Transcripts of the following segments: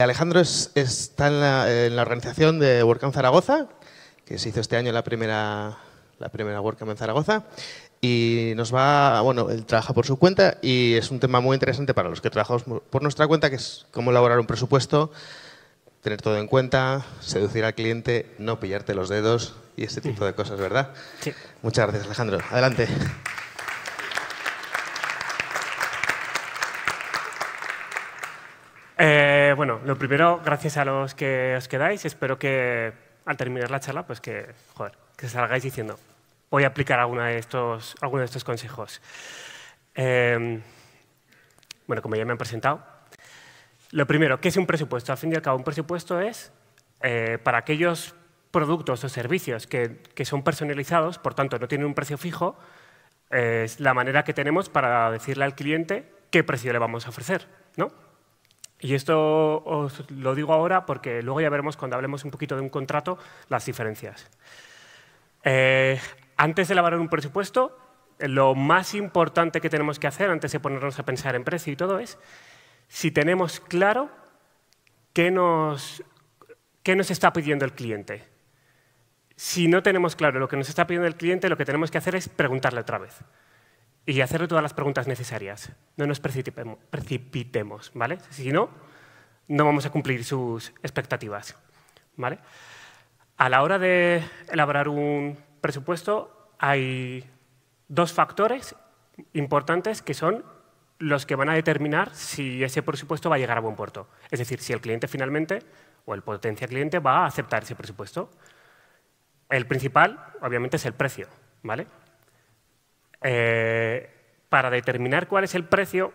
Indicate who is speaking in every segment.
Speaker 1: Alejandro está en la, organización de WordCamp Zaragoza, que se hizo este año la primera, la primera en Zaragoza, y nos va, bueno, él trabaja por su cuenta y es un tema muy interesante para los que trabajamos por nuestra cuenta, que es cómo elaborar un presupuesto, tener todo en cuenta, seducir al cliente, no pillarte los dedos y ese tipo de cosas, ¿verdad? Muchas
Speaker 2: gracias, Alejandro. Adelante. Eh, eh, bueno, lo primero, gracias a los que os quedáis. Espero que al terminar la charla, pues que, joder, que salgáis diciendo, voy a aplicar algunos de estos, alguno de estos consejos. Em, bueno, como ya me han presentado, lo primero, ¿qué es un presupuesto? Al fin y al cabo, un presupuesto es eh, para aquellos productos o servicios que, que, son personalizados, por tanto, no tienen un precio fijo, es la manera que tenemos para decirle al cliente qué precio le vamos a ofrecer, ¿no? Y esto os lo digo ahora porque luego ya veremos cuando hablemos un poquito de un contrato las diferencias. Eh, antes de elaborar un presupuesto, lo más importante que tenemos que hacer antes de ponernos a pensar en precio y todo es si tenemos claro qué nos está pidiendo el cliente. Si no tenemos claro lo que nos está pidiendo el cliente, lo que tenemos que hacer es preguntarle otra vez y hacerle todas las preguntas necesarias. No nos precipitemos, ¿vale? Si no, no vamos a cumplir sus expectativas, ¿vale? A la hora de elaborar un presupuesto hay dos factores importantes que son los que van a determinar si ese presupuesto va a llegar a buen puerto. Es decir, si el cliente finalmente o el potencial cliente va a aceptar ese presupuesto. El principal, obviamente, es el precio, ¿vale? Eh, para determinar cuál es el precio,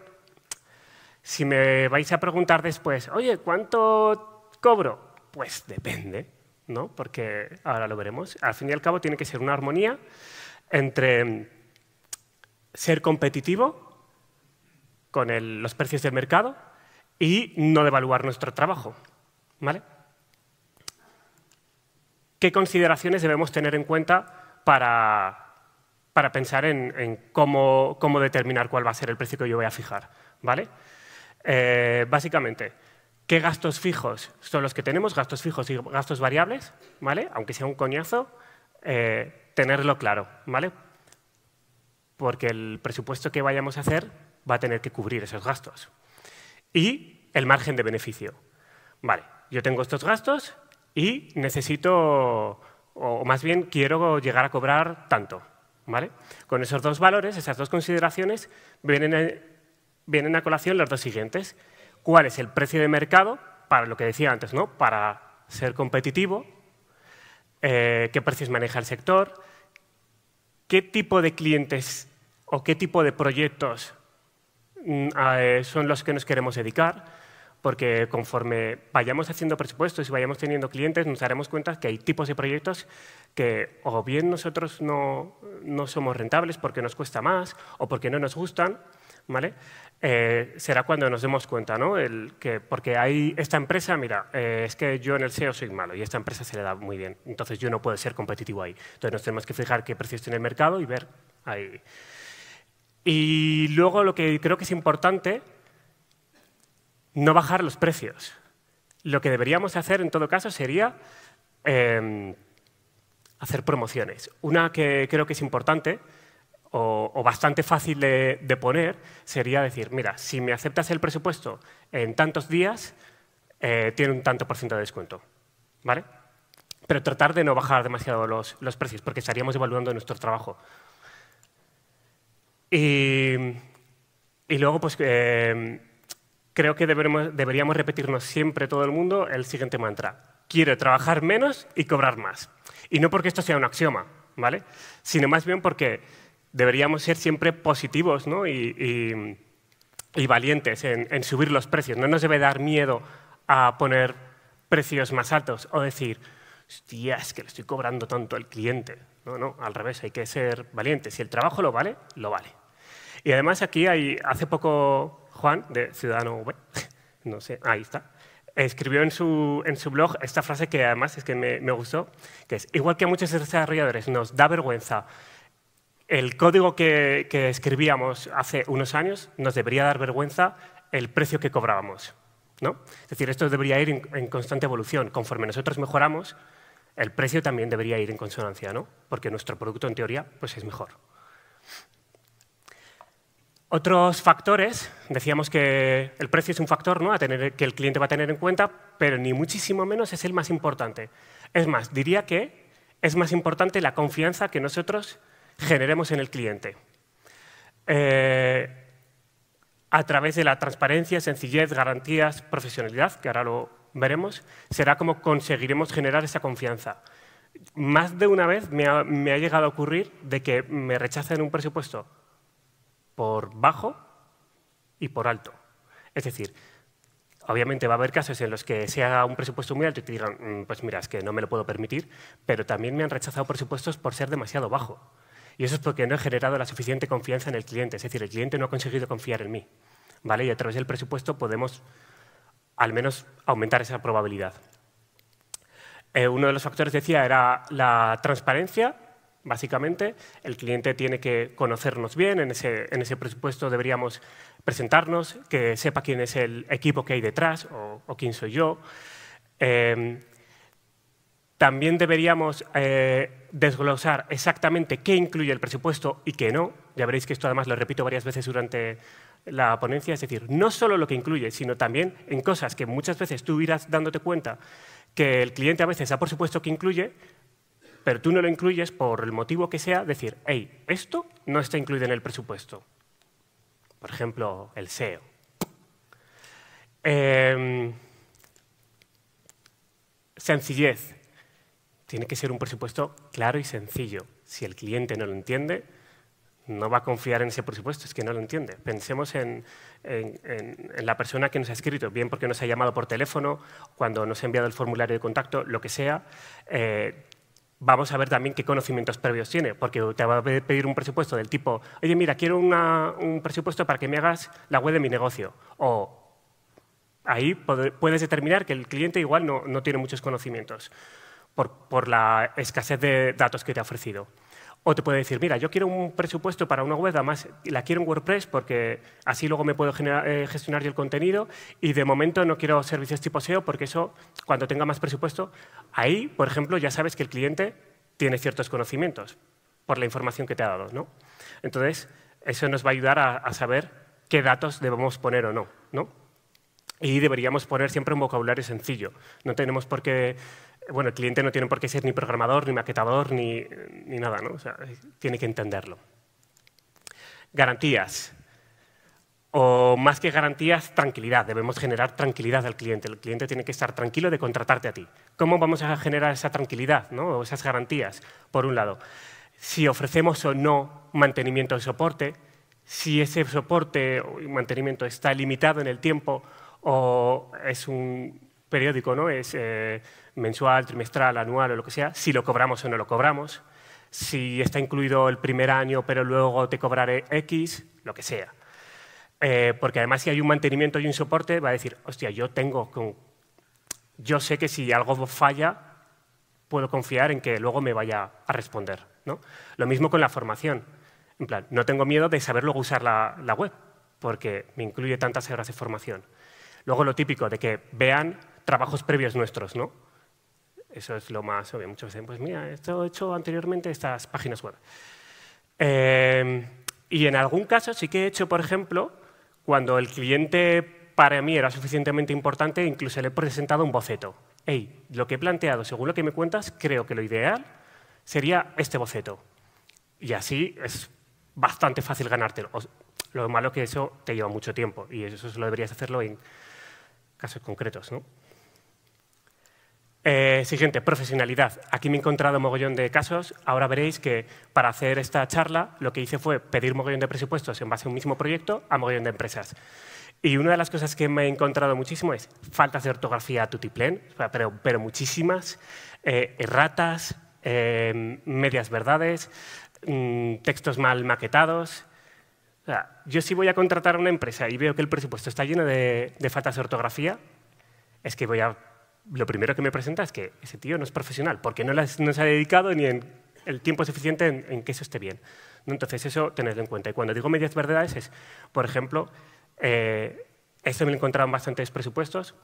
Speaker 2: si me vais a preguntar después, oye, ¿cuánto cobro? Pues depende, ¿no? Porque ahora lo veremos. Al fin y al cabo tiene que ser una armonía entre ser competitivo con los precios del mercado y no devaluar nuestro trabajo, ¿vale? ¿Qué consideraciones debemos tener en cuenta para para pensar en, cómo, determinar cuál va a ser el precio que yo voy a fijar. ¿vale? Eh, básicamente, ¿qué gastos fijos son los que tenemos? Gastos fijos y gastos variables, ¿vale? aunque sea un coñazo, eh, tenerlo claro, ¿vale? porque el presupuesto que vayamos a hacer va a tener que cubrir esos gastos. Y el margen de beneficio. Vale, yo tengo estos gastos y necesito, o más bien quiero llegar a cobrar tanto. Con esos dos valores, esas dos consideraciones, eh, vienen a, colación las dos siguientes. ¿Cuál es el precio de mercado? Para lo que decía antes, ¿no? Para ser competitivo, eh, qué precios maneja el sector, qué tipo de clientes o qué tipo de proyectos mm, eh, son los que nos queremos dedicar, porque conforme vayamos haciendo presupuestos y vayamos teniendo clientes, nos daremos cuenta que hay tipos de proyectos que o bien nosotros no, no somos rentables porque nos cuesta más o porque no nos gustan, ¿vale? Eh, será cuando nos demos cuenta, ¿no? El que, porque hay esta empresa, mira, eh, es que yo en el SEO soy malo y esta empresa se le da muy bien, entonces yo no puedo ser competitivo ahí. Entonces nos tenemos que fijar qué precios tiene el mercado y ver ahí. Y luego lo que creo que es importante no bajar los precios. Lo que deberíamos hacer en todo caso sería em, hacer promociones. Una que creo que es importante o, bastante fácil de, poner sería decir, mira, si me aceptas el presupuesto en tantos días, eh, tiene un tanto por ciento de descuento. ¿Vale? Pero tratar de no bajar demasiado los, precios, porque estaríamos evaluando nuestro trabajo. Y, luego, pues, em, creo que deberíamos repetirnos siempre todo el mundo el siguiente mantra. Quiero trabajar menos y cobrar más. Y no porque esto sea un axioma, ¿vale? Sino más bien porque deberíamos ser siempre positivos ¿no? y, valientes en, en subir los precios. No nos debe dar miedo a poner precios más altos o decir, hostia, es que le estoy cobrando tanto al cliente. No, no, al revés, hay que ser valientes. Si el trabajo lo vale, lo vale. Y además aquí hay, hace poco Juan, de Ciudadano no sé, ahí está, escribió en su, blog esta frase que además es que me, gustó, que es, igual que a muchos desarrolladores nos da vergüenza el código que, escribíamos hace unos años, nos debería dar vergüenza el precio que cobrábamos. ¿no? Es decir, esto debería ir en, constante evolución. Conforme nosotros mejoramos, el precio también debería ir en consonancia, ¿no? porque nuestro producto en teoría pues, es mejor. Otros factores, decíamos que el precio es un factor ¿no? a tener, que el cliente va a tener en cuenta, pero ni muchísimo menos es el más importante. Es más, diría que es más importante la confianza que nosotros generemos en el cliente. Eh, a través de la transparencia, sencillez, garantías, profesionalidad, que ahora lo veremos, será como conseguiremos generar esa confianza. Más de una vez me ha, llegado a ocurrir de que me rechazan un presupuesto por bajo y por alto. Es decir, obviamente va a haber casos en los que sea un presupuesto muy alto y te digan, mm, pues mira, es que no me lo puedo permitir, pero también me han rechazado presupuestos por ser demasiado bajo. Y eso es porque no he generado la suficiente confianza en el cliente, es decir, el cliente no ha conseguido confiar en mí. ¿vale? Y a través del presupuesto podemos al menos aumentar esa probabilidad. Eh, uno de los factores, decía, era la transparencia Básicamente, el cliente tiene que conocernos bien, en ese, en ese, presupuesto deberíamos presentarnos, que sepa quién es el equipo que hay detrás o, quién soy yo. Em, también deberíamos eh, desglosar exactamente qué incluye el presupuesto y qué no. Ya veréis que esto además lo repito varias veces durante la ponencia, es decir, no solo lo que incluye, sino también en cosas que muchas veces tú irás dándote cuenta que el cliente a veces ha por supuesto que incluye, pero tú no lo incluyes por el motivo que sea, decir, hey, esto no está incluido en el presupuesto. Por ejemplo, el SEO. Em, sencillez. Tiene que ser un presupuesto claro y sencillo. Si el cliente no lo entiende, no va a confiar en ese presupuesto, es que no lo entiende. Pensemos en, la persona que nos ha escrito, bien porque nos ha llamado por teléfono, cuando nos ha enviado el formulario de contacto, lo que sea. Eh, vamos a ver también qué conocimientos previos tiene, porque te va a pedir un presupuesto del tipo, oye, mira, quiero un presupuesto para que me hagas la web de mi negocio. O ahí puedes determinar que el cliente igual no, tiene muchos conocimientos por la escasez de datos que te ha ofrecido. O te puede decir, mira, yo quiero un presupuesto para una web, además la quiero en WordPress porque así luego me puedo eh, gestionar yo el contenido y de momento no quiero servicios tipo SEO porque eso, cuando tenga más presupuesto, ahí, por ejemplo, ya sabes que el cliente tiene ciertos conocimientos por la información que te ha dado. ¿no? Entonces, eso nos va a ayudar a, saber qué datos debemos poner o no, ¿no? Y deberíamos poner siempre un vocabulario sencillo. No tenemos por qué bueno, el cliente no tiene por qué ser ni programador, ni maquetador, ni, nada, ¿no? tiene que entenderlo. Garantías. O más que garantías, tranquilidad. Debemos generar tranquilidad al cliente. El cliente tiene que estar tranquilo de contratarte a ti. ¿Cómo vamos a generar esa tranquilidad ¿no? o esas garantías? Por un lado, si ofrecemos o no mantenimiento de soporte, si ese soporte o mantenimiento está limitado en el tiempo o es un periódico, ¿no? Es eh, mensual, trimestral, anual o lo que sea, si lo cobramos o no lo cobramos, si está incluido el primer año pero luego te cobraré X, lo que sea. Eh, porque además si hay un mantenimiento y un soporte, va a decir, hostia, yo tengo... Con... Yo sé que si algo falla, puedo confiar en que luego me vaya a responder. ¿no? Lo mismo con la formación. En plan, no tengo miedo de saber luego usar la web, porque me incluye tantas horas de formación. Luego lo típico de que vean trabajos previos nuestros, ¿no? Eso es lo más obvio. Muchos dicen, pues mira, esto he hecho anteriormente estas páginas web. Em, y en algún caso sí que he hecho, por ejemplo, cuando el cliente para mí era suficientemente importante, incluso le he presentado un boceto. Hey, lo que he planteado, según lo que me cuentas, creo que lo ideal sería este boceto. Y así es bastante fácil ganártelo. Lo malo es que eso te lleva mucho tiempo y eso solo deberías hacerlo en casos concretos, ¿no? Eh, siguiente, profesionalidad. Aquí me he encontrado mogollón de casos. Ahora veréis que para hacer esta charla lo que hice fue pedir mogollón de presupuestos en base a un mismo proyecto a mogollón de empresas. Y una de las cosas que me he encontrado muchísimo es faltas de ortografía tutiplén, pero, pero muchísimas, eh, erratas, eh, medias verdades, mm, textos mal maquetados, yo si voy a contratar a una empresa y veo que el presupuesto está lleno de, faltas de ortografía, es que voy a lo primero que me presenta es que ese tío no es profesional, porque no, se ha dedicado ni el tiempo suficiente en, que eso esté bien. Entonces, eso tenedlo en cuenta. Y cuando digo medias verdades es, por ejemplo, eh, esto me lo he bastantes presupuestos,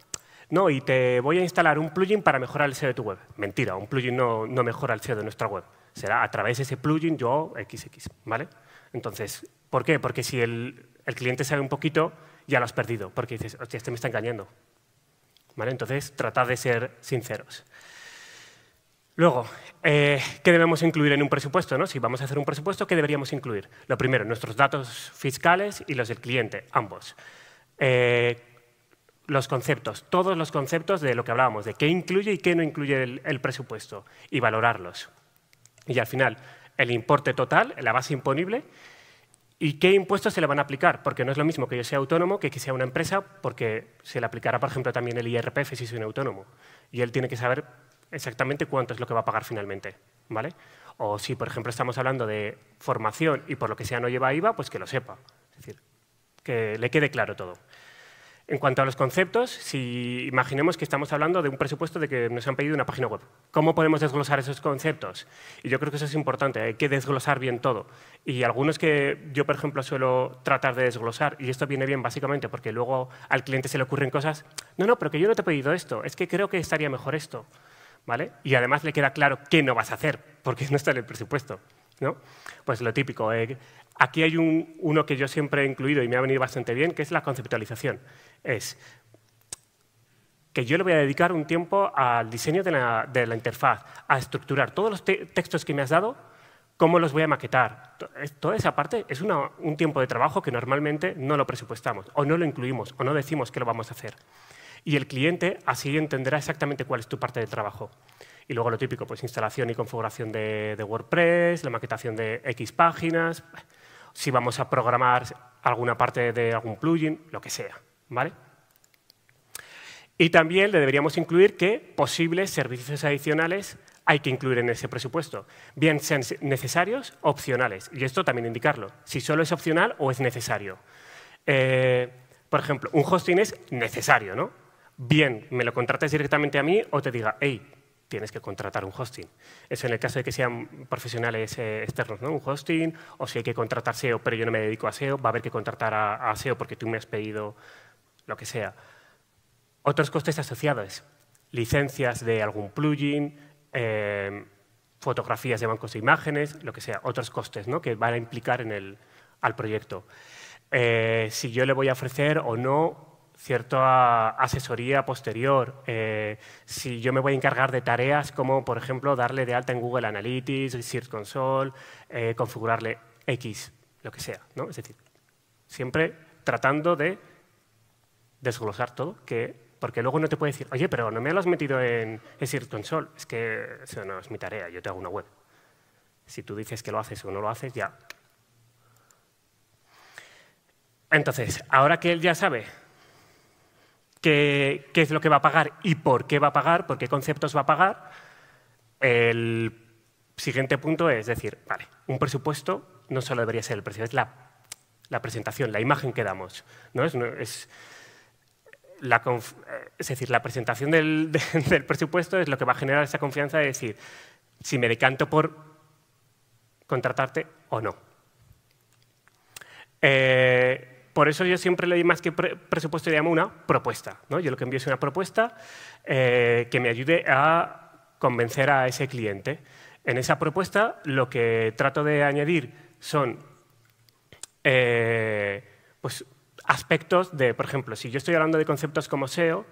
Speaker 2: no, y te voy a instalar un plugin para mejorar el SEO de tu web. Mentira, un plugin no, mejora el SEO de nuestra web. Será a través de ese plugin yo XX, ¿vale? Entonces, ¿por qué? Porque si el, el cliente sabe un poquito, ya lo has perdido, porque dices, hostia, este me está engañando, entonces, tratad de ser sinceros. Luego, eh, ¿qué debemos incluir en un presupuesto? ¿no? Si vamos a hacer un presupuesto, ¿qué deberíamos incluir? Lo primero, nuestros datos fiscales y los del cliente, ambos. Eh, los conceptos, todos los conceptos de lo que hablábamos, de qué incluye y qué no incluye el presupuesto, y valorarlos. Y al final, el importe total, la base imponible ¿Y qué impuestos se le van a aplicar? Porque no es lo mismo que yo sea autónomo que que sea una empresa, porque se le aplicará, por ejemplo, también el IRPF si soy un autónomo. Y él tiene que saber exactamente cuánto es lo que va a pagar finalmente. ¿vale? O si, por ejemplo, estamos hablando de formación y por lo que sea no lleva IVA, pues que lo sepa. Es decir, que le quede claro todo. En cuanto a los conceptos, si imaginemos que estamos hablando de un presupuesto de que nos han pedido una página web, ¿cómo podemos desglosar esos conceptos? Y yo creo que eso es importante, hay que desglosar bien todo. Y algunos que yo, por ejemplo, suelo tratar de desglosar, y esto viene bien básicamente porque luego al cliente se le ocurren cosas, no, no, pero que yo no te he pedido esto, es que creo que estaría mejor esto. ¿Vale? Y además le queda claro qué no vas a hacer, porque no está en el presupuesto. Pues lo típico, eh, Aquí hay uno que yo siempre he incluido y me ha venido bastante bien, que es la conceptualización es que yo le voy a dedicar un tiempo al diseño de la, interfaz, a estructurar todos los textos que me has dado, cómo los voy a maquetar. Toda esa parte es un tiempo de trabajo que normalmente no lo presupuestamos, o no lo incluimos, o no decimos que lo vamos a hacer. Y el cliente así entenderá exactamente cuál es tu parte de trabajo. Y luego lo típico, pues instalación y configuración de, de WordPress, la maquetación de X páginas, si vamos a programar alguna parte de algún plugin, lo que sea. ¿Vale? Y también le deberíamos incluir que posibles servicios adicionales hay que incluir en ese presupuesto, bien sean necesarios opcionales. Y esto también indicarlo, si solo es opcional o es necesario. Eh, por ejemplo, un hosting es necesario, ¿no? Bien, me lo contratas directamente a mí o te diga, hey, tienes que contratar un hosting. Eso en el caso de que sean profesionales eh, externos, ¿no? Un hosting, o si hay que contratar SEO, pero yo no me dedico a SEO, va a haber que contratar a SEO porque tú me has pedido lo que sea. Otros costes asociados, licencias de algún plugin, eh, fotografías de bancos de imágenes, lo que sea, otros costes que van a implicar en el, al proyecto. Eh, si yo le voy a ofrecer o no cierta asesoría posterior, eh, si yo me voy a encargar de tareas como, por ejemplo, darle de alta en Google Analytics, Search Console, configurarle X, lo que sea. ¿no? Es decir, siempre tratando de desglosar todo, que, porque luego no te puede decir, oye, pero no me lo has metido en ese Console. Es que eso no es mi tarea, yo te hago una web. Si tú dices que lo haces o no lo haces, ya. Entonces, ahora que él ya sabe qué, es lo que va a pagar y por qué va a pagar, por qué conceptos va a pagar, el siguiente punto es decir, vale, un presupuesto no solo debería ser el precio, es la, la presentación, la imagen que damos. ¿no? es, eh, es decir, la presentación del, presupuesto es lo que va a generar esa confianza de decir si me decanto por contratarte o no. Eh, por eso yo siempre le di más que presupuesto, le llamo una propuesta. ¿no? Yo lo que envío es una propuesta eh, que me ayude a convencer a ese cliente. En esa propuesta lo que trato de añadir son pues, aspectos de, por ejemplo, si yo estoy hablando de conceptos como SEO,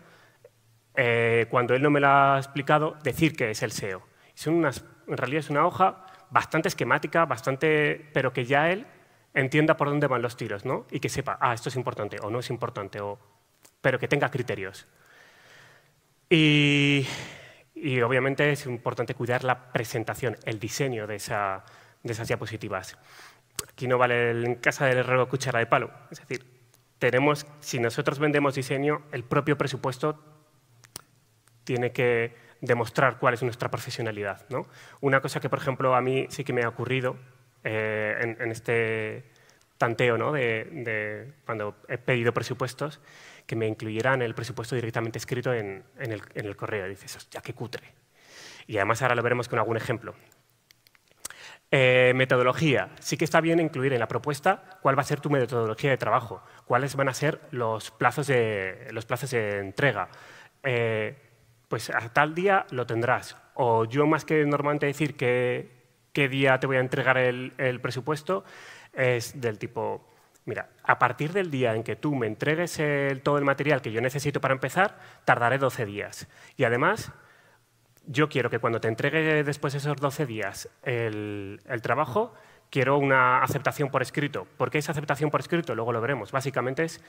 Speaker 2: eh, cuando él no me lo ha explicado, decir que es el SEO. Es una en realidad es una hoja bastante esquemática, bastante, pero que ya él entienda por dónde van los tiros, ¿no? Y que sepa, ah, esto es importante o no es importante, o... pero que tenga criterios. Y, y obviamente es importante cuidar la presentación, el diseño de, de esas diapositivas. Aquí no vale en casa del herrero cuchara de palo. Es decir, si nosotros vendemos diseño, el propio presupuesto tiene que demostrar cuál es nuestra profesionalidad. Una cosa que, por ejemplo, a mí sí que me ha ocurrido eh, en, este tanteo de, cuando he pedido presupuestos, que me incluyeran el presupuesto directamente escrito en, el, correo. dices, ya qué cutre. Y además ahora lo veremos con algún ejemplo. Eh, metodología. Sí que está bien incluir en la propuesta cuál va a ser tu metodología de trabajo, cuáles van a ser los plazos de, los plazos de entrega. Eh, pues a tal día lo tendrás. O yo más que normalmente decir qué, qué día te voy a entregar el, presupuesto, es del tipo, mira, a partir del día en que tú me entregues todo el material que yo necesito para empezar, tardaré 12 días. Y además yo quiero que cuando te entregue después de esos 12 días el, trabajo, quiero una aceptación por escrito. ¿Por qué esa aceptación por escrito? Luego lo veremos. Básicamente es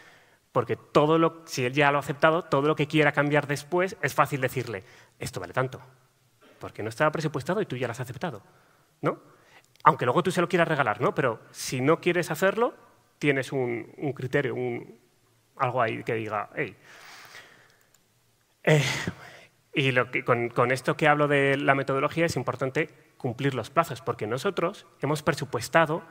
Speaker 2: porque todo lo, si él ya lo ha aceptado, todo lo que quiera cambiar después es fácil decirle, esto vale tanto, porque no estaba presupuestado y tú ya lo has aceptado. ¿no? Aunque luego tú se lo quieras regalar, ¿no? pero si no quieres hacerlo, tienes un, criterio, un, algo ahí que diga, hey, eh, y con, esto que hablo de la metodología es importante cumplir los plazos, porque nosotros hemos presupuestado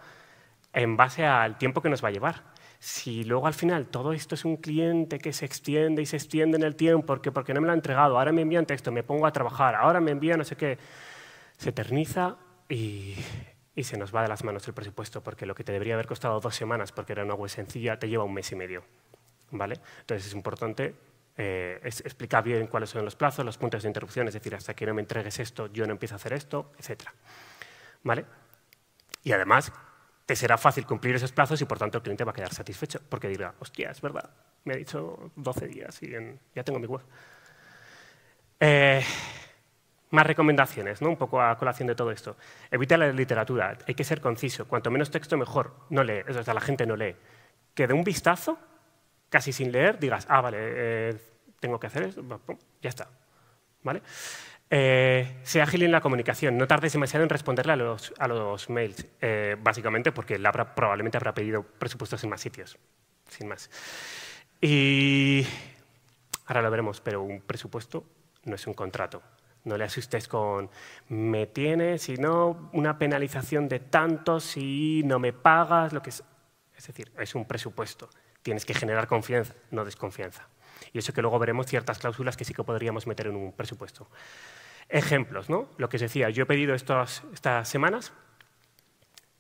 Speaker 2: en base al tiempo que nos va a llevar. Si luego al final todo esto es un cliente que se extiende y se extiende en el tiempo, porque, no me lo ha entregado, ahora me envían texto, me pongo a trabajar, ahora me envía no sé qué, se eterniza y, y se nos va de las manos el presupuesto, porque lo que te debería haber costado dos semanas, porque era una web sencilla, te lleva un mes y medio. ¿Vale? Entonces es importante eh, explicar bien cuáles son los plazos, los puntos de interrupción, es decir, hasta que no me entregues esto, yo no empiezo a hacer esto, etc. ¿Vale? Y además, te será fácil cumplir esos plazos y por tanto el cliente va a quedar satisfecho porque dirá, hostia, es verdad, me ha dicho 12 días y ya tengo mi web. Eh, más recomendaciones, ¿no? un poco a colación de todo esto. Evita la literatura, hay que ser conciso. Cuanto menos texto, mejor. No lee, o sea, la gente no lee. Que de un vistazo casi sin leer, digas, ah, vale, eh, tengo que hacer esto, ya está. ¿Vale? Eh, sea ágil en la comunicación, no tardes demasiado en responderle a los, a los mails, eh, básicamente porque la probablemente habrá pedido presupuestos en más sitios, sin más. Y ahora lo veremos, pero un presupuesto no es un contrato. No le asustes con me tienes, sino una penalización de tanto si no me pagas, lo que Es decir, es un presupuesto tienes que generar confianza, no desconfianza. Y eso que luego veremos ciertas cláusulas que sí que podríamos meter en un presupuesto. Ejemplos, ¿no? Lo que os decía, yo he pedido estas semanas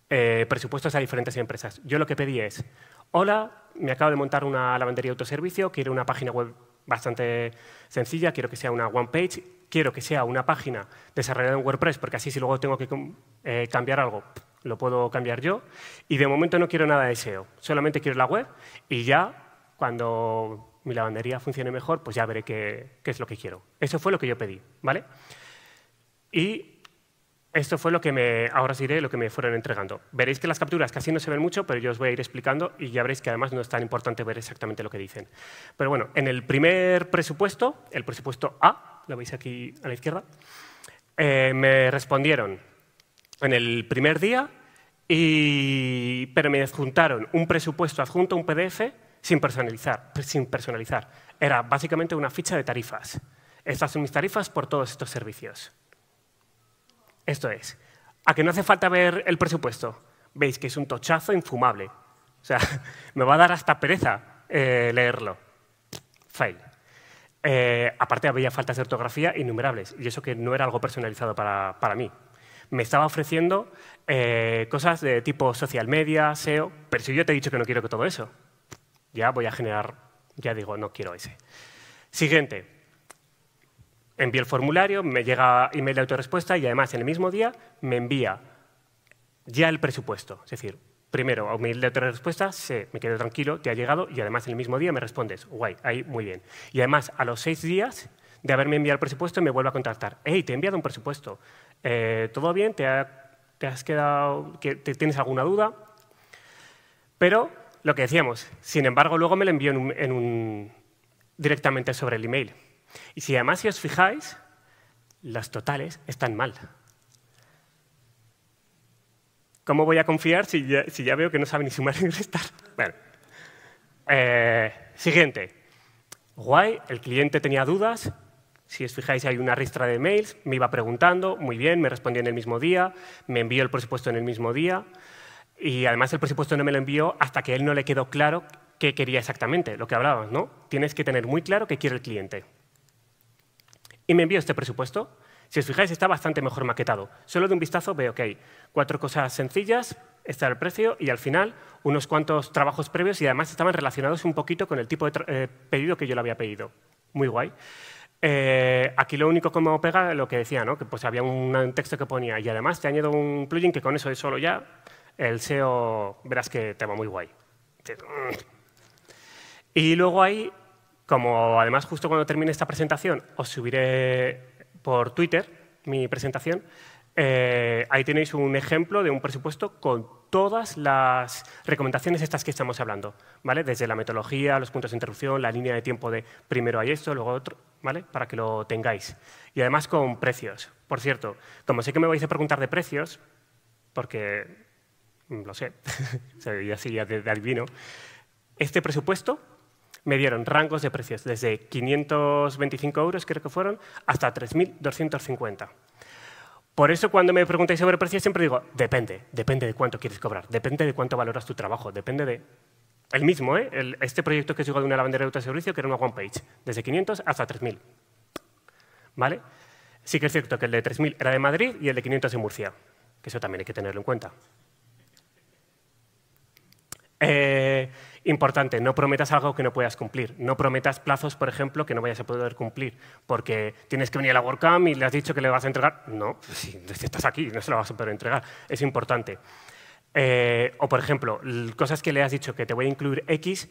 Speaker 2: eh, presupuestos a diferentes empresas. Yo lo que pedí es, hola, me acabo de montar una lavandería de autoservicio, quiero una página web bastante sencilla, quiero que sea una one page, quiero que sea una página desarrollada en WordPress, porque así si luego tengo que eh, cambiar algo, lo puedo cambiar yo. Y de momento no quiero nada de SEO, solamente quiero la web y ya cuando mi lavandería funcione mejor, pues ya veré qué, es lo que quiero. Eso fue lo que yo pedí, ¿vale? Y esto fue lo que me, ahora os lo que me fueron entregando. Veréis que las capturas casi no se ven mucho, pero yo os voy a ir explicando y ya veréis que además no es tan importante ver exactamente lo que dicen. Pero bueno, en el primer presupuesto, el presupuesto A, lo veis aquí a la izquierda, eh, me respondieron en el primer día, pero me adjuntaron un presupuesto adjunto, a un PDF, sin personalizar, sin personalizar. Era básicamente una ficha de tarifas. Estas son mis tarifas por todos estos servicios. Esto es, a que no hace falta ver el presupuesto. Veis que es un tochazo infumable. O sea, me va a dar hasta pereza eh, leerlo. Fail. Eh, aparte, había faltas de ortografía innumerables, y eso que no era algo personalizado para mí me estaba ofreciendo eh, cosas de tipo social media, SEO, pero si yo te he dicho que no quiero que todo eso, ya voy a generar, ya digo, no quiero ese. Siguiente, envío el formulario, me llega email de autorrespuesta y además en el mismo día me envía ya el presupuesto. Es decir, primero a email de autorrespuesta, sé, me quedo tranquilo, te ha llegado y además en el mismo día me respondes, guay, ahí muy bien. Y además a los seis días de haberme enviado el presupuesto me vuelve a contactar, hey, te he enviado un presupuesto, eh, todo bien, te, has quedado, que, te, tienes alguna duda, pero lo que decíamos, sin embargo, luego me lo envió en un, directamente sobre el email. Y si además, si os fijáis, las totales están mal. ¿Cómo voy a confiar si ya, veo que no sabe ni sumar ni restar? Bueno. Eh, siguiente. Guay, el cliente tenía dudas, si os fijáis, hay una ristra de mails, me iba preguntando, muy bien, me respondió en el mismo día, me envió el presupuesto en el mismo día, y además el presupuesto no me lo envió hasta que él no le quedó claro qué quería exactamente, lo que hablábamos, ¿no? Tienes que tener muy claro qué quiere el cliente. Y me envió este presupuesto. Si os fijáis, está bastante mejor maquetado. Solo de un vistazo veo que hay cuatro cosas sencillas, está el precio y al final unos cuantos trabajos previos y además estaban relacionados un poquito con el tipo de eh, pedido que yo le había pedido. Muy guay. Eh, aquí lo único que pega lo que decía, ¿no? que pues había un texto que ponía y además te añado un plugin que con eso es solo ya el SEO verás que te va muy guay. Y luego ahí, como además justo cuando termine esta presentación os subiré por Twitter mi presentación, eh, ahí tenéis un ejemplo de un presupuesto con todas las recomendaciones estas que estamos hablando, ¿vale? Desde la metodología, los puntos de interrupción, la línea de tiempo de primero hay esto, luego otro, ¿vale? Para que lo tengáis. Y además con precios. Por cierto, como sé que me vais a preguntar de precios, porque mm, lo sé, ya sería de adivino, este presupuesto me dieron rangos de precios desde 525 euros, creo que fueron, hasta 3.250. Por eso cuando me preguntáis sobre precio siempre digo, depende, depende de cuánto quieres cobrar, depende de cuánto valoras tu trabajo, depende de... El mismo, ¿eh? este proyecto que sigo de una lavandería de servicio que era una one page, desde 500 hasta 3.000. ¿Vale? Sí que es cierto que el de 3.000 era de Madrid y el de 500 de Murcia, que eso también hay que tenerlo en cuenta. Eh, importante, no prometas algo que no puedas cumplir. No prometas plazos, por ejemplo, que no vayas a poder cumplir, porque tienes que venir a la WordCamp y le has dicho que le vas a entregar. No, pues si estás aquí, no se lo vas a poder entregar. Es importante. Eh, o, por ejemplo, cosas que le has dicho que te voy a incluir X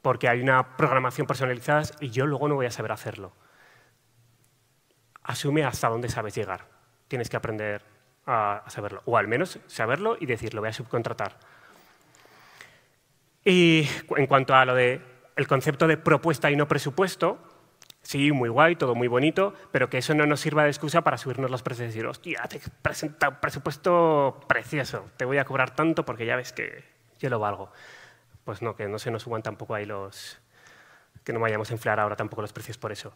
Speaker 2: porque hay una programación personalizada y yo luego no voy a saber hacerlo. Asume hasta dónde sabes llegar. Tienes que aprender a saberlo, o al menos saberlo y decir, lo voy a subcontratar y en cuanto a lo de concepto de propuesta y no presupuesto, sí, muy guay, todo muy bonito, pero que eso no nos sirva de excusa para subirnos los precios y decir, hostia, te presenta un presupuesto precioso, te voy a cobrar tanto porque ya ves que yo lo valgo. Pues no, que no se nos suban tampoco ahí los... que no vayamos a inflar ahora tampoco los precios por eso.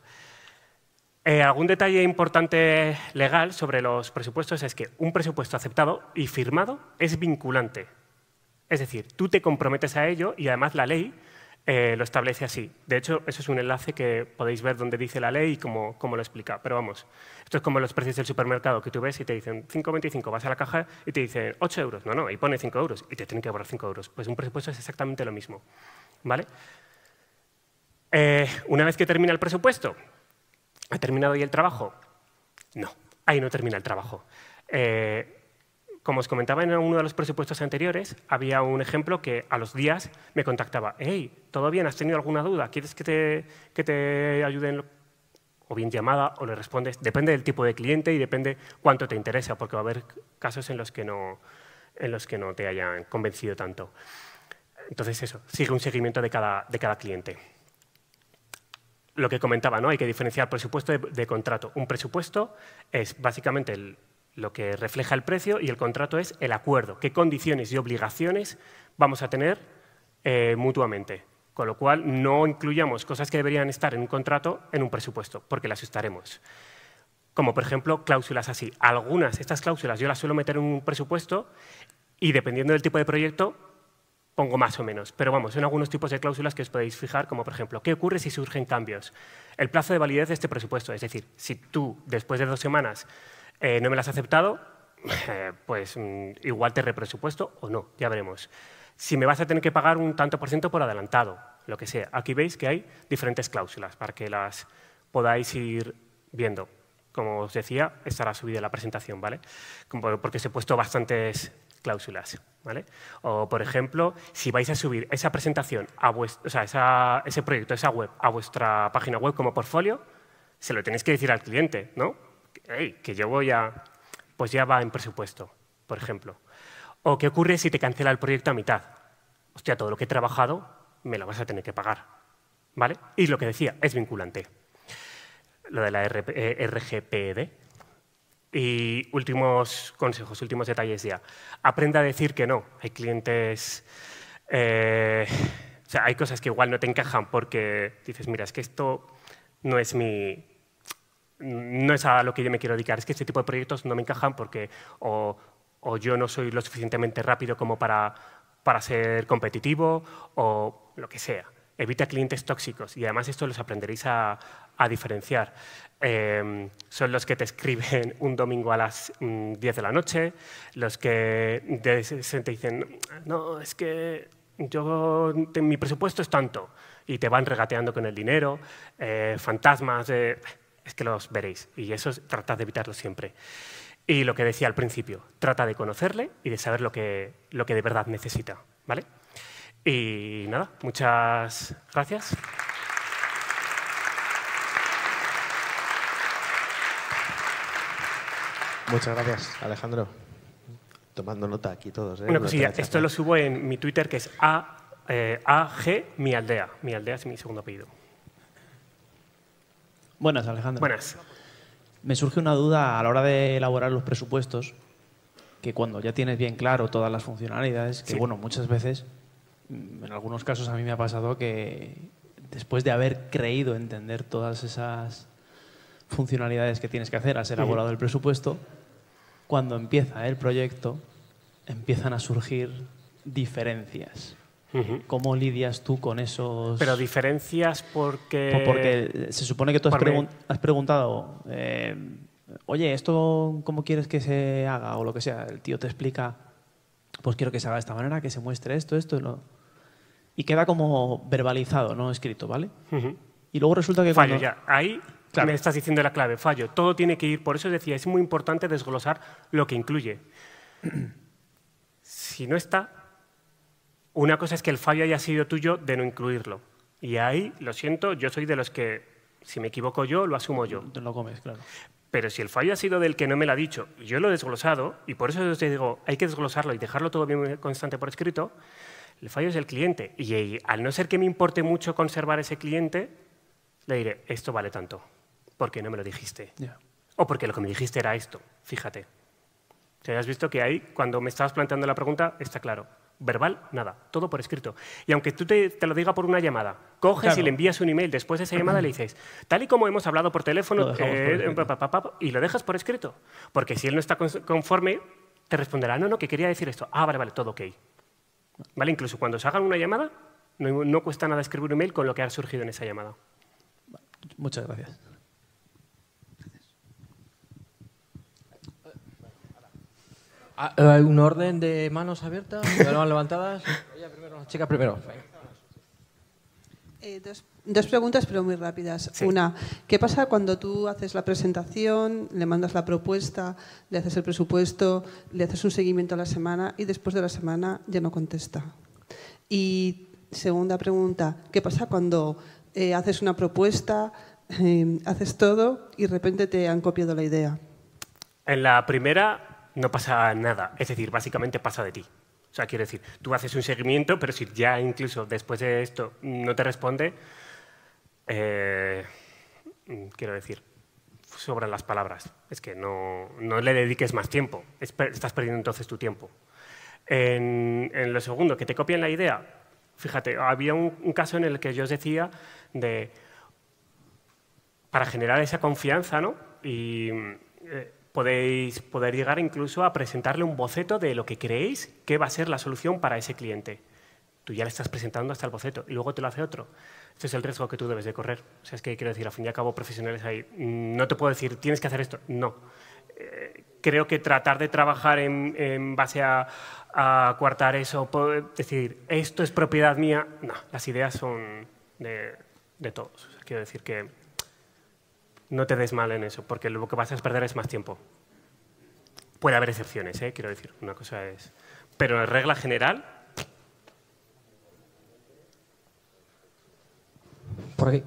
Speaker 2: Eh, algún detalle importante legal sobre los presupuestos es que un presupuesto aceptado y firmado es vinculante es decir, tú te comprometes a ello y además la ley eh, lo establece así. De hecho, eso es un enlace que podéis ver donde dice la ley y cómo, lo explica. Pero vamos, esto es como los precios del supermercado que tú ves y te dicen 5,25, vas a la caja y te dicen 8 euros. No, no, y pone 5 euros y te tienen que cobrar 5 euros. Pues un presupuesto es exactamente lo mismo. ¿Vale? Eh, una vez que termina el presupuesto, ¿ha terminado ya el trabajo? No, ahí no termina el trabajo. Eh, como os comentaba en uno de los presupuestos anteriores, había un ejemplo que a los días me contactaba. Hey, ¿todo bien? ¿Has tenido alguna duda? ¿Quieres que te, que te ayuden? O bien llamada, o le respondes. Depende del tipo de cliente y depende cuánto te interesa, porque va a haber casos en los que no, en los que no te hayan convencido tanto. Entonces, eso, sigue un seguimiento de cada, de cada cliente lo que comentaba, ¿no? Hay que diferenciar presupuesto de contrato. Un presupuesto es básicamente el, lo que refleja el precio y el contrato es el acuerdo, qué condiciones y obligaciones vamos a tener eh, mutuamente. Con lo cual, no incluyamos cosas que deberían estar en un contrato en un presupuesto, porque las estaremos. Como, por ejemplo, cláusulas así. Algunas, estas cláusulas, yo las suelo meter en un presupuesto y, dependiendo del tipo de proyecto, pongo más o menos. Pero vamos, son algunos tipos de cláusulas que os podéis fijar, como, por ejemplo, ¿qué ocurre si surgen cambios? El plazo de validez de este presupuesto. Es decir, si tú, después de dos semanas, eh, no me las has aceptado, eh, pues mm, igual te represupuesto o no, ya veremos. Si me vas a tener que pagar un tanto por ciento por adelantado, lo que sea. Aquí veis que hay diferentes cláusulas para que las podáis ir viendo. Como os decía, estará subida la presentación, ¿vale? Porque os he puesto bastantes cláusulas, ¿vale? O, por ejemplo, si vais a subir esa presentación, a o sea, ese proyecto, esa web, a vuestra página web como portfolio, se lo tenéis que decir al cliente, ¿no? que yo voy a, pues ya va en presupuesto, por ejemplo. O qué ocurre si te cancela el proyecto a mitad. Hostia, todo lo que he trabajado me lo vas a tener que pagar. ¿Vale? Y lo que decía, es vinculante. Lo de la RGPD. Eh, e y últimos consejos, últimos detalles ya. Aprenda a decir que no. Hay clientes... Eh, o sea, hay cosas que igual no te encajan porque dices, mira, es que esto no es mi, no es a lo que yo me quiero dedicar, es que este tipo de proyectos no me encajan porque o, yo no soy lo suficientemente rápido como para, para ser competitivo o lo que sea. Evita clientes tóxicos y además esto los aprenderéis a, diferenciar. Em, son los que te escriben un domingo a las 10 mm, de la noche, los que te dicen, no, es que yo, mi presupuesto es tanto, y te van regateando con el dinero, eh, fantasmas, de es que los veréis. Y eso tratas tratad de evitarlo siempre. Y lo que decía al principio, trata de conocerle y de saber lo que, lo que de verdad necesita. ¿vale? Y nada, muchas gracias.
Speaker 1: Muchas gracias, Alejandro. Tomando nota aquí todos. ¿eh? Una sí, esto
Speaker 2: lo subo en mi Twitter que es A, eh, AG Mi Aldea. Mi Aldea es mi segundo apellido. Buenas,
Speaker 1: Alejandro. Buenas. Me surge una duda a la hora de elaborar los presupuestos, que cuando ya tienes bien claro todas las funcionalidades, que bueno, muchas veces, mm, en algunos casos a mí me ha pasado que después de haber creído entender todas esas funcionalidades que tienes que hacer, has elaborado el presupuesto, cuando empieza el proyecto empiezan a surgir diferencias. ¿Cómo lidias tú con esos...? Pero
Speaker 2: diferencias porque... porque se supone que tú has, preguntado, eh,
Speaker 1: oye, ¿esto cómo quieres que se haga? O lo que sea. El tío te explica, pues quiero que se haga de esta manera, que se muestre esto, esto... Y queda como verbalizado, no escrito, ¿vale? Y luego resulta que... Fallo ya.
Speaker 2: Ahí me estás diciendo la clave, fallo. Todo tiene que ir, por eso decía, es muy importante desglosar lo que incluye. si no está, una cosa es que el fallo haya sido tuyo de no incluirlo. Y ahí, lo siento, yo soy de los que, si me equivoco yo, lo asumo yo. lo comes, claro. Pero si el fallo ha sido del que no me lo ha dicho, yo lo he desglosado, y por eso te digo, hay que desglosarlo y dejarlo todo bien constante por escrito, el fallo es el cliente. Y, al no ser que me importe mucho conservar ese cliente, le diré, esto vale tanto, porque no me lo dijiste. O porque lo que me dijiste era esto, fíjate. Te has visto que ahí, cuando me estabas planteando la pregunta, está claro verbal, nada, todo por escrito. Y aunque tú te, lo diga por una llamada, coges y le envías un email después de esa llamada le dices, tal y como hemos hablado por teléfono, eh, y lo dejas por escrito. Porque si él no está conforme, te responderá, no, no, que quería decir esto. Ah, vale, vale, todo ok. ¿Vale? Incluso cuando se hagan una llamada, no cuesta nada escribir un email con lo que ha surgido en esa llamada. Muchas gracias. Ah, eh, ¿Hay ¿Un orden de manos abiertas,
Speaker 1: manos levantadas? Ella primero, primero. Eh, dos, preguntas, pero muy rápidas. Una, ¿qué pasa cuando tú haces la presentación, le mandas la propuesta, le haces el presupuesto, le haces un seguimiento a la semana y después de la semana ya no contesta? Y segunda pregunta, ¿qué pasa cuando eh, haces una propuesta, haces todo y de repente te han copiado la idea?
Speaker 2: En la primera no pasa nada. Es decir, básicamente pasa de ti. O sea, quiero decir, tú haces un seguimiento, pero si ya incluso después de esto no te responde, eh, mm, quiero decir, sobran las palabras. Es que no, le dediques más tiempo. Estás perdiendo entonces tu tiempo. En, lo segundo, que te copien la idea. Fíjate, había un, caso en el que yo os decía de, para generar esa confianza, ¿no? Y eh, podéis poder llegar incluso a presentarle un boceto de lo que creéis que va a ser la solución para ese cliente. Tú ya le estás presentando hasta el boceto y luego te lo hace otro. Este es el riesgo que tú debes de correr. O sea, es que quiero decir, al fin y al cabo, profesionales ahí, no te puedo decir, tienes que hacer esto. No. Eh, creo que tratar de trabajar en, en base a, a eso, decir, esto es propiedad mía, no, las ideas son de, de todos. quiero decir que no te des mal en eso, porque lo que vas a perder es más tiempo. Puede haber excepciones, ¿eh? quiero decir, una cosa es... Pero en regla general... Por aquí.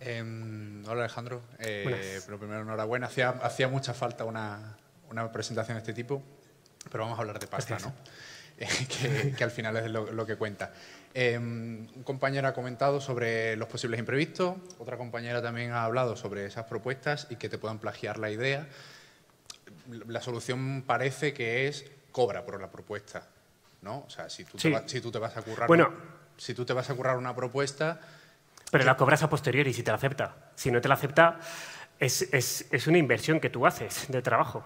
Speaker 3: Em, hola Alejandro, eh, pero primero enhorabuena. Hacía, hacía mucha falta una, presentación de este tipo, pero vamos a hablar de pasta, ¿no? que, al final es lo, que cuenta. Em, un compañero ha comentado sobre los posibles imprevistos, otra compañera también ha hablado sobre esas propuestas y que te puedan plagiar la idea. La solución parece que es cobra por la propuesta, ¿no? O sea, si tú, te,
Speaker 2: si tú te, vas a currar... Bueno. Si tú te vas a currar una propuesta... Pero la cobras a posteriori si te la acepta. Si no te la acepta, es una inversión que tú haces de trabajo.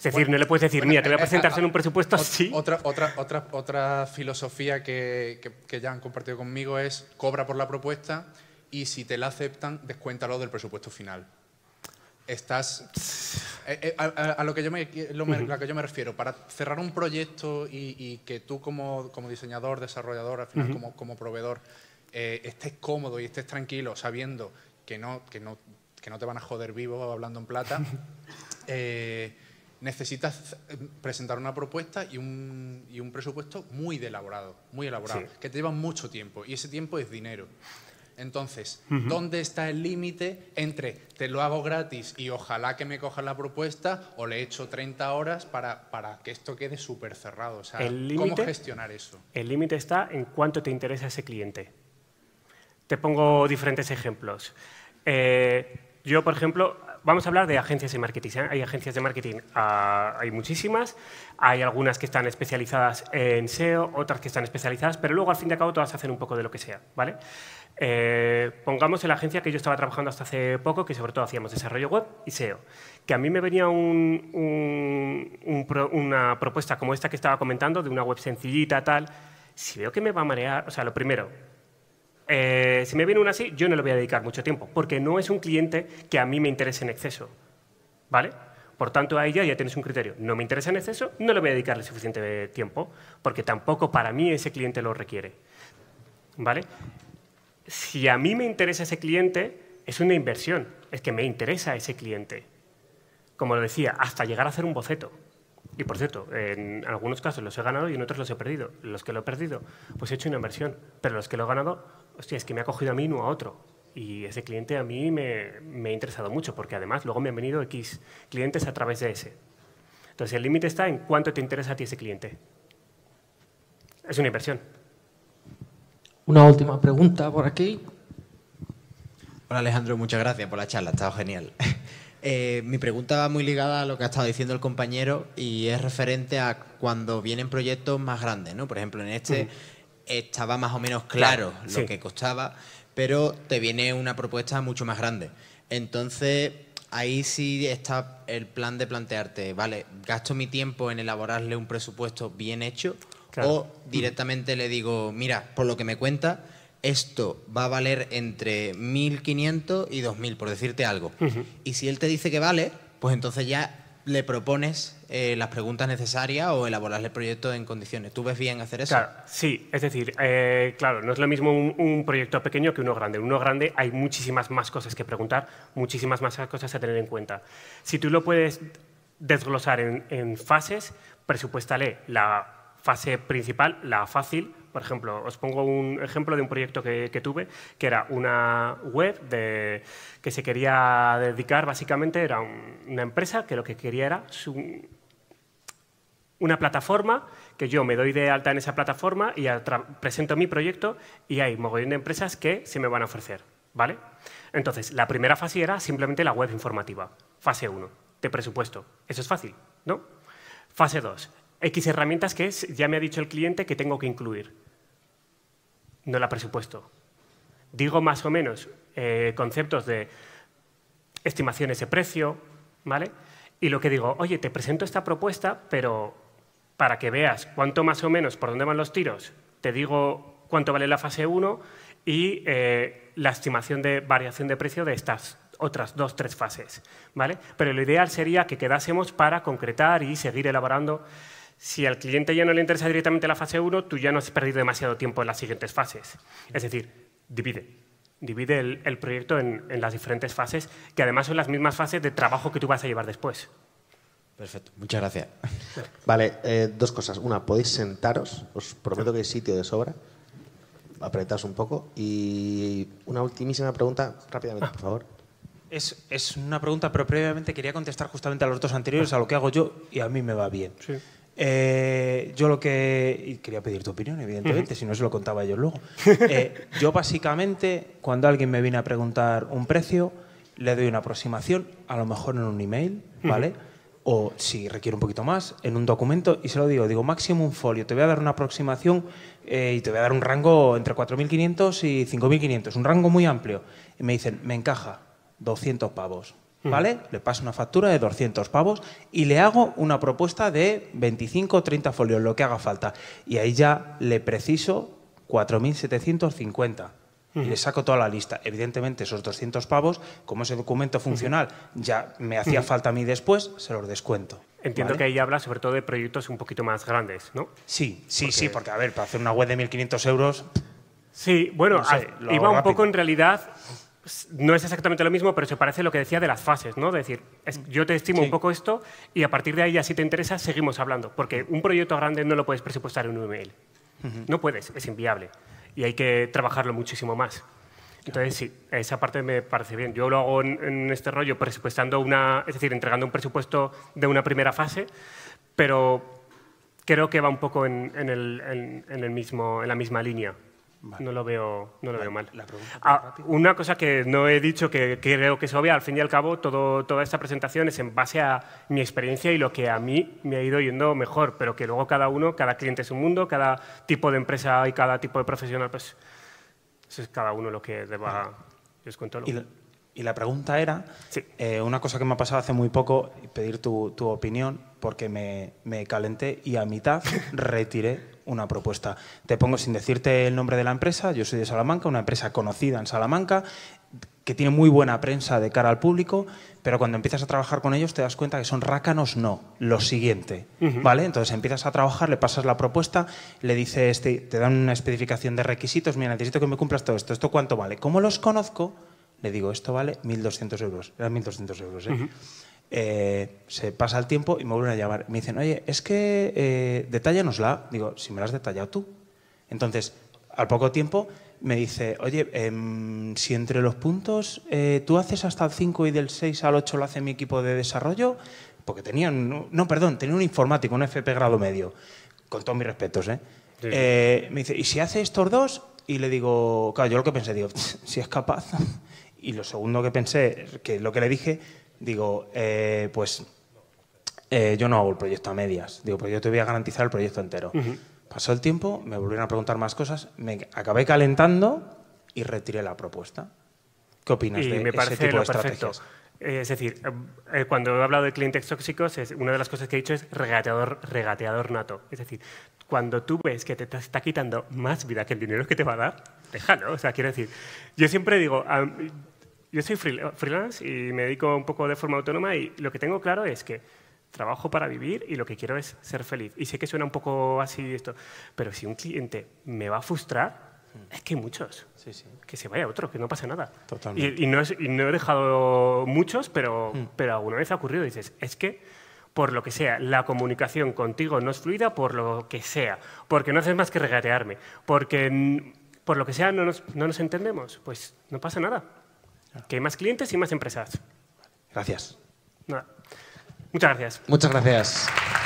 Speaker 2: Es decir, no le puedes decir, mira, te voy a eh, presentar eh, en un presupuesto así. Otra, otra,
Speaker 3: otra, otra filosofía que, ya han compartido conmigo es cobra por la propuesta y si te la aceptan, descuéntalo del presupuesto final estás... Eh, a, lo que yo me, lo que yo me refiero, para cerrar un proyecto y, que tú como, como, diseñador, desarrollador, al final como, como, proveedor, estés cómodo y estés tranquilo sabiendo que no, que no, que no te van a joder vivo hablando en plata, necesitas eh, presentar una propuesta y un, y un presupuesto muy elaborado, muy elaborado, que te lleva mucho tiempo y ese tiempo es dinero. Entonces, ¿dónde está el límite entre te lo hago gratis y ojalá que me cojas la propuesta o le echo 30 horas para, para que esto quede súper cerrado? ¿cómo gestionar
Speaker 2: eso? El límite está en cuánto te interesa ese cliente. Te pongo diferentes ejemplos. Eh, yo, por ejemplo, vamos a hablar de agencias de marketing. ¿eh? Hay agencias de marketing, ah, hay muchísimas. Hay algunas que están especializadas en SEO, otras que están especializadas, pero luego al fin y al cabo todas hacen un poco de lo que sea, ¿vale? Eh, pongamos en la agencia que yo estaba trabajando hasta hace poco, que sobre todo hacíamos desarrollo web y SEO, que a mí me venía una propuesta como esta que estaba comentando, de una web sencillita, tal, si veo que me va a marear, o sea, lo primero, eh, si me viene una así, yo no le voy a dedicar mucho tiempo, porque no es un cliente que a mí me interese en exceso. ¿Vale? Por tanto, ahí ya, ya tienes un criterio. No me interesa en exceso, no le voy a dedicarle suficiente tiempo, porque tampoco para mí ese cliente lo requiere. ¿Vale? Si a mí me interesa ese cliente, es una inversión. Es que me interesa ese cliente. Como lo decía, hasta llegar a hacer un boceto. Y por cierto, en algunos casos los he ganado y en otros los he perdido. Los que lo he perdido, pues he hecho una inversión. Pero los que lo he ganado, hostia, es que me ha cogido a mí, no a otro. Y ese cliente a mí me, ha interesado mucho, porque además luego me han venido X clientes a través de ese. Entonces el límite está en cuánto te interesa a ti ese cliente. Es una inversión. Una última pregunta por aquí.
Speaker 3: Hola Alejandro, muchas gracias por la charla, ha estado genial. Eh, mi pregunta va muy ligada a lo que ha estado diciendo el compañero y es referente a cuando vienen proyectos más grandes, ¿no? Por ejemplo, en este mm estaba más o menos claro, lo que costaba, pero te viene una propuesta mucho más grande. Entonces, ahí sí está el plan de plantearte, vale, gasto mi tiempo en elaborarle un presupuesto bien hecho o mm. directamente le digo, mira, por lo que me cuenta, esto va a valer entre 1.500 y 2.000, por decirte algo. Y si él te dice que vale, pues entonces ya le propones eh, las preguntas necesarias o elaborar el proyecto en condiciones.
Speaker 2: ¿Tú ves bien hacer eso? sí. Es decir, eh, claro, no es lo mismo un, proyecto pequeño que uno grande. En uno grande hay muchísimas más cosas que preguntar, muchísimas más cosas a tener en cuenta. Si tú lo puedes desglosar en, fases, presupuestale la fase principal, la fácil, por ejemplo, os pongo un ejemplo de un proyecto que, tuve, que era una web que se quería dedicar, básicamente, era una empresa que lo que quería era una plataforma que yo me doy de alta en esa plataforma y presento mi proyecto y hay mogollón de empresas que se me van a ofrecer, ¿vale? Entonces, la primera fase era simplemente la web informativa, fase 1, de presupuesto. Eso es fácil, ¿no? Fase 2, X herramientas que es ya me ha dicho el cliente que tengo que incluir. No la presupuesto. Digo más o menos eh, conceptos de estimaciones de precio, ¿vale? Y lo que digo, oye, te presento esta propuesta, pero para que veas cuánto más o menos, por dónde van los tiros, te digo cuánto vale la fase 1 y eh, la estimación de variación de precio de estas otras dos, tres fases, ¿vale? Pero lo ideal sería que quedásemos para concretar y seguir elaborando si al cliente ya no le interesa directamente la fase 1, tú ya no has perdido demasiado tiempo en las siguientes fases. Es decir, divide. Divide el, proyecto en, las diferentes fases, que además son las mismas fases de trabajo que tú vas a llevar después. Perfecto,
Speaker 1: muchas gracias. Vale, eh, dos cosas. Una, podéis sentaros, os prometo que hay sitio de sobra. Apretaos un poco. Y una ultimísima pregunta, rápidamente, ah. por favor. Es, es, una pregunta, pero previamente quería contestar justamente a los dos anteriores, a lo que hago yo y a mí me va bien. Sí. Eh, yo lo que. quería pedir tu opinión, evidentemente, si no se lo contaba yo luego. Eh, yo, básicamente, cuando alguien me viene a preguntar un precio, le doy una aproximación, a lo mejor en un email, ¿vale? O si requiere un poquito más, en un documento, y se lo digo, digo, máximo un folio, te voy a dar una aproximación eh, y te voy a dar un rango entre 4.500 y 5.500, un rango muy amplio. Y me dicen, me encaja, 200 pavos. ¿Vale? Le paso una factura de 200 pavos y le hago una propuesta de 25 o 30 folios, lo que haga falta. Y ahí ya le preciso 4.750. Y le saco toda la lista. Evidentemente, esos 200 pavos, como ese documento funcional ya
Speaker 2: me hacía falta a mí después, se los descuento. Entiendo que ahí habla sobre todo de proyectos un poquito más grandes, ¿no? Sí, sí, sí, porque a ver, para hacer una web de 1.500 euros. Sí, bueno, iba un poco en realidad no es exactamente lo mismo, pero se parece a lo que decía de las fases, ¿no? decir, mm. yo te estimo un poco esto y a partir de ahí, si te interesa, seguimos hablando. Porque un proyecto grande no lo puedes presupuestar en un email. No puedes, es inviable. Y hay que trabajarlo muchísimo más. Entonces, sí, esa parte me parece bien. Yo lo hago en, este rollo presupuestando una, es decir, entregando un presupuesto de una primera fase, pero creo que va un poco en, el, en el mismo, la misma línea. No lo veo, mal. Ah, una cosa que no he dicho que, creo que es obvia, al fin y al cabo, toda esta presentación es en base a mi experiencia y lo que a mí me ha ido yendo mejor, pero que luego cada uno, cada cliente es un mundo, cada tipo de empresa y cada tipo de profesional, pues es cada uno lo que deba. Y, la, pregunta
Speaker 1: era, eh, una cosa que me ha pasado hace muy poco, pedir tu, opinión, porque me, me calenté y a mitad retiré una propuesta. Te pongo sin decirte el nombre de la empresa, yo soy de Salamanca, una empresa conocida en Salamanca, que tiene muy buena prensa de cara al público, pero cuando empiezas a trabajar con ellos te das cuenta que son rácanos, no, lo siguiente, ¿vale? Entonces empiezas a trabajar, le pasas la propuesta, le dices, este, te dan una especificación de requisitos, mira, necesito que me cumplas todo esto, ¿esto cuánto vale? ¿Cómo los conozco, le digo, esto vale 1.200 euros, eran 1.200 euros, ¿eh? Eh, se pasa el tiempo y me vuelven a llamar. Me dicen, oye, es que eh, detállanosla. Digo, si me la has detallado tú. Entonces, al poco tiempo me dice, oye, em, si entre los puntos eh, tú haces hasta el 5 y del 6 al 8 lo hace mi equipo de desarrollo, porque tenían, no, perdón, tenía un informático, un FP grado medio, con todos mis respetos, ¿eh? ¿eh? me dice, ¿y si hace estos dos? Y le digo, claro, yo lo que pensé, digo, si es capaz. y lo segundo que pensé, que lo que le dije, digo, eh, pues eh, yo no hago el proyecto a medias. Digo, pues yo te voy a garantizar el proyecto entero. Pasó el tiempo, me volvieron a preguntar más cosas, me acabé calentando y retiré la propuesta. ¿Qué opinas de me parece ese tipo de estrategias?
Speaker 2: es decir, eh, cuando he hablado de clientes tóxicos, es, una de las cosas que he dicho es regateador, regateador nato. Es decir, cuando tú ves que te, está quitando más vida que el dinero que te va a dar, déjalo. O sea, quiero decir, yo siempre digo, yo soy freelance y me dedico un poco de forma autónoma y lo que tengo claro es que trabajo para vivir y lo que quiero es ser feliz. Y sé que suena un poco así esto, pero si un cliente me va a frustrar, mm. es que muchos. Que se vaya otro, que no pasa nada. Totalmente. Y, no, he dejado muchos, mm. pero, alguna vez ha ocurrido. dices, es que por lo que sea, la comunicación contigo no es fluida por lo que sea, porque no haces más que regatearme, porque por lo que sea no nos entendemos, pues no pasa nada. Que hay más clientes y más empresas. Gracias. Muchas gracias. Muchas gracias.